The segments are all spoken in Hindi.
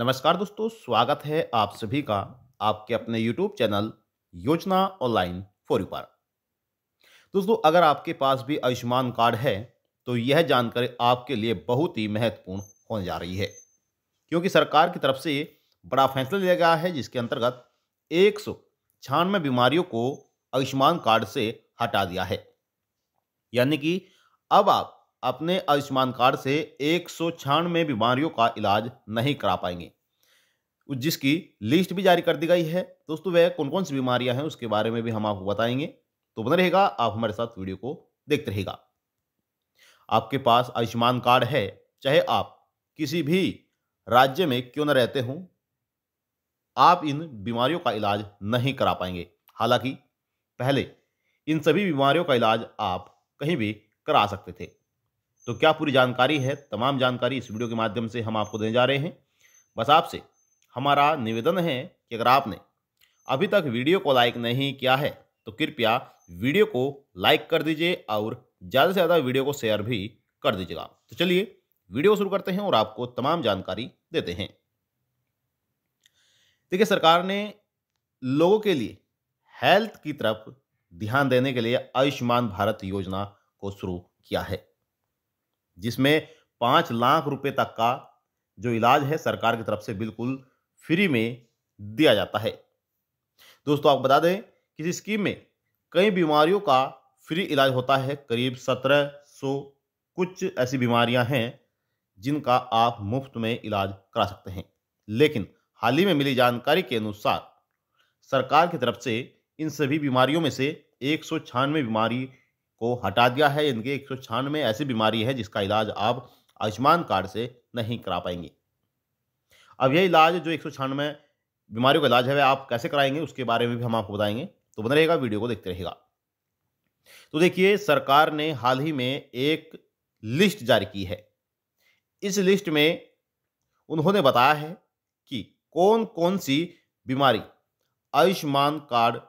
नमस्कार दोस्तों स्वागत है आप सभी का आपके अपने यूट्यूब चैनल योजना ऑनलाइन फॉर यू पर दोस्तों अगर आपके पास भी आयुष्मान कार्ड है तो यह जानकारी आपके लिए बहुत ही महत्वपूर्ण होने जा रही है क्योंकि सरकार की तरफ से बड़ा फैसला लिया गया है जिसके अंतर्गत एक सौ छियानवे बीमारियों को आयुष्मान कार्ड से हटा दिया है यानी कि अब आप अपने आयुष्मान कार्ड से एक सौ छियानवे बीमारियों का इलाज नहीं करा पाएंगे जिसकी लिस्ट भी जारी कर दी गई है दोस्तों वह कौन कौन सी बीमारियां हैं उसके बारे में भी हम आपको बताएंगे तो बना रहेगा आप हमारे साथ वीडियो को देखते रहेगा आपके पास आयुष्मान कार्ड है चाहे आप किसी भी राज्य में क्यों न रहते हों आप इन बीमारियों का इलाज नहीं करा पाएंगे हालांकि पहले इन सभी बीमारियों का इलाज आप कहीं भी करा सकते थे तो क्या पूरी जानकारी है तमाम जानकारी इस वीडियो के माध्यम से हम आपको देने जा रहे हैं बस आपसे हमारा निवेदन है कि अगर आपने अभी तक वीडियो को लाइक नहीं किया है तो कृपया वीडियो को लाइक कर दीजिए और ज़्यादा से ज़्यादा वीडियो को शेयर भी कर दीजिएगा तो चलिए वीडियो शुरू करते हैं और आपको तमाम जानकारी देते हैं देखिए सरकार ने लोगों के लिए हेल्थ की तरफ ध्यान देने के लिए आयुष्मान भारत योजना को शुरू किया है जिसमें पाँच लाख रुपए तक का जो इलाज है सरकार की तरफ से बिल्कुल फ्री में दिया जाता है दोस्तों आप बता दें कि इस स्कीम में कई बीमारियों का फ्री इलाज होता है करीब सत्रह सौ कुछ ऐसी बीमारियां हैं जिनका आप मुफ्त में इलाज करा सकते हैं लेकिन हाल ही में मिली जानकारी के अनुसार सरकार की तरफ से इन सभी बीमारियों में से एक सौ बीमारी को हटा दिया है इनके एक सौ ऐसी बीमारी है जिसका इलाज आप आयुष्मान कार्ड से नहीं करा पाएंगे अब यह इलाज जो एक सौ बीमारियों का इलाज है वह आप कैसे कराएंगे उसके बारे में भी हम आपको बताएंगे तो बना रहेगा वीडियो को देखते रहेगा तो देखिए सरकार ने हाल ही में एक लिस्ट जारी की है इस लिस्ट में उन्होंने बताया है कि कौन कौन सी बीमारी आयुष्मान कार्ड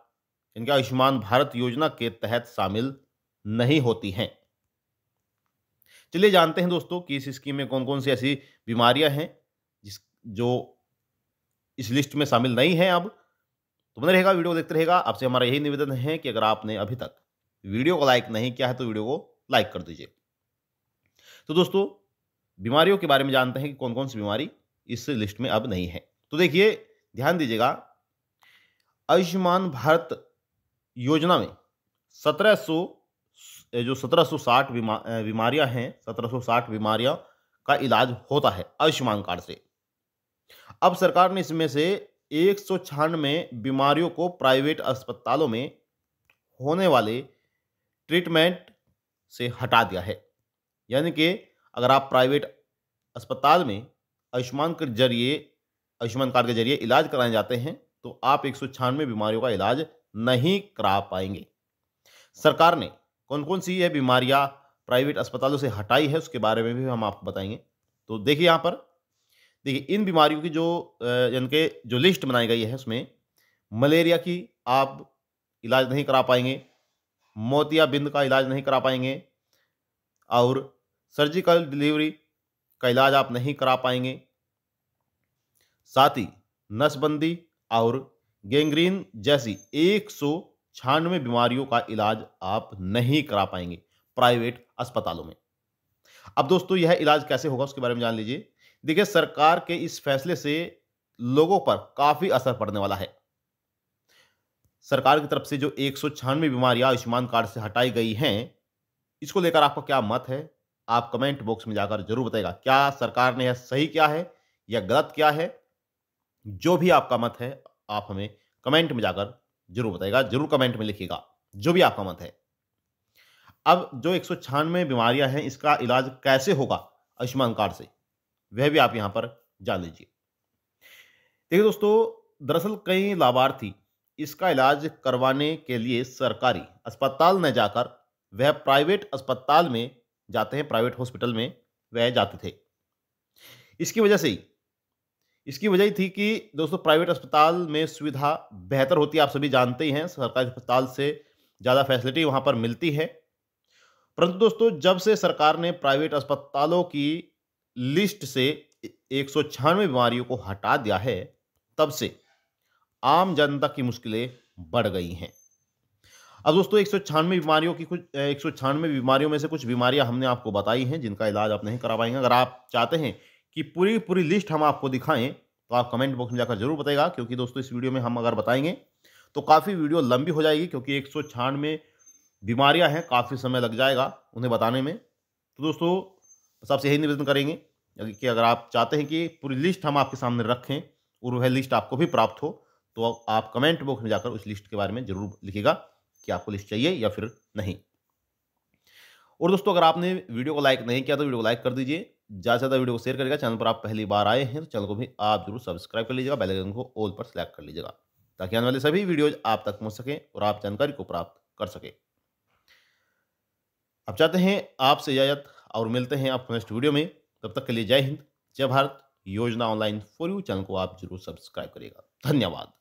इनके आयुष्मान भारत योजना के तहत शामिल नहीं होती हैं चलिए जानते हैं दोस्तों कि इस स्कीम में कौन कौन सी ऐसी बीमारियां हैं जिस जो इस लिस्ट में शामिल नहीं है अब तो बने रहेगा वीडियो देखते रहेगा आपसे हमारा यही निवेदन है कि अगर आपने अभी तक वीडियो को लाइक नहीं किया है तो वीडियो को लाइक कर दीजिए तो दोस्तों बीमारियों के बारे में जानते हैं कि कौन कौन सी बीमारी इस लिस्ट में अब नहीं है तो देखिए ध्यान दीजिएगा आयुष्मान भारत योजना में सत्रह सौ जो 1760 बीमा बीमारियां हैं 1760 बीमारियां का इलाज होता है आयुष्मान कार्ड से अब सरकार ने इसमें से एक सौ छियानवे बीमारियों को प्राइवेट अस्पतालों में होने वाले ट्रीटमेंट से हटा दिया है यानी कि अगर आप प्राइवेट अस्पताल में आयुष्मान के जरिए आयुष्मान कार्ड के जरिए इलाज कराए जाते हैं तो आप एक बीमारियों का इलाज नहीं करा पाएंगे सरकार ने कौन कौन सी यह बीमारियाँ प्राइवेट अस्पतालों से हटाई है उसके बारे में भी हम आपको बताएंगे तो देखिए यहाँ पर देखिए इन बीमारियों की जो यानी कि जो लिस्ट बनाई गई है उसमें मलेरिया की आप इलाज नहीं करा पाएंगे मोतियाबिंद का इलाज नहीं करा पाएंगे और सर्जिकल डिलीवरी का इलाज आप नहीं करा पाएंगे साथ ही नसबंदी और गेंग्रीन जैसी छियानवे बीमारियों का इलाज आप नहीं करा पाएंगे प्राइवेट अस्पतालों में अब दोस्तों यह इलाज कैसे होगा उसके बारे में जान लीजिए देखिए सरकार के इस फैसले से लोगों पर काफी असर पड़ने वाला है सरकार की तरफ से जो एक सौ बीमारियां आयुष्मान कार्ड से हटाई गई हैं इसको लेकर आपका क्या मत है आप कमेंट बॉक्स में जाकर जरूर बताएगा क्या सरकार ने यह सही क्या है या गलत क्या है जो भी आपका मत है आप हमें कमेंट में जाकर जरूर बताएगा जरूर कमेंट में लिखिएगा जो भी आपका मत है अब जो एक बीमारियां हैं इसका इलाज कैसे होगा आयुष्मान कार्ड से वह भी आप यहां पर जान लीजिए देखिए दोस्तों दरअसल कई लाभार्थी इसका इलाज करवाने के लिए सरकारी अस्पताल न जाकर वह प्राइवेट अस्पताल में जाते हैं प्राइवेट हॉस्पिटल में वह जाते थे इसकी वजह से ही इसकी वजह थी कि दोस्तों प्राइवेट अस्पताल में सुविधा बेहतर होती है आप सभी जानते ही हैं सरकारी अस्पताल से ज़्यादा फैसिलिटी वहाँ पर मिलती है परंतु दोस्तों जब से सरकार ने प्राइवेट अस्पतालों की लिस्ट से एक बीमारियों को हटा दिया है तब से आम जनता की मुश्किलें बढ़ गई हैं अब दोस्तों एक बीमारियों की कुछ एक बीमारियों में से कुछ बीमारियां हमने आपको बताई हैं जिनका इलाज आप नहीं करा पाएंगे अगर आप चाहते हैं कि पूरी पूरी लिस्ट हम आपको दिखाएं तो आप कमेंट बॉक्स में जाकर जरूर बताएगा क्योंकि दोस्तों इस वीडियो में हम अगर बताएंगे तो काफ़ी वीडियो लंबी हो जाएगी क्योंकि एक सौ बीमारियां बीमारियाँ हैं काफ़ी समय लग जाएगा उन्हें बताने में तो दोस्तों बस आपसे यही निवेदन करेंगे कि अगर आप चाहते हैं कि पूरी लिस्ट हम आपके सामने रखें और वह लिस्ट आपको भी प्राप्त हो तो आप कमेंट बॉक्स में जाकर उस लिस्ट के बारे में ज़रूर लिखेगा कि आपको लिस्ट चाहिए या फिर नहीं और दोस्तों अगर आपने वीडियो को लाइक नहीं किया तो वीडियो को लाइक कर दीजिए ज़्यादा से ज़्यादा वीडियो को शेयर करेगा चैनल पर आप पहली बार आए हैं तो चैनल को भी आप जरूर सब्सक्राइब कर लीजिएगा बेल आइकन को ऑल पर सेलेक्ट कर लीजिएगा ताकि आने वाले सभी वीडियोज आप तक पहुँच सकें और आप जानकारी को प्राप्त कर सकें अब चाहते हैं आपसे इजाजत और मिलते हैं आपको नेक्स्ट वीडियो में तब तक के लिए जय हिंद जय भारत योजना ऑनलाइन फॉर यू चैनल को आप जरूर सब्सक्राइब करिएगा धन्यवाद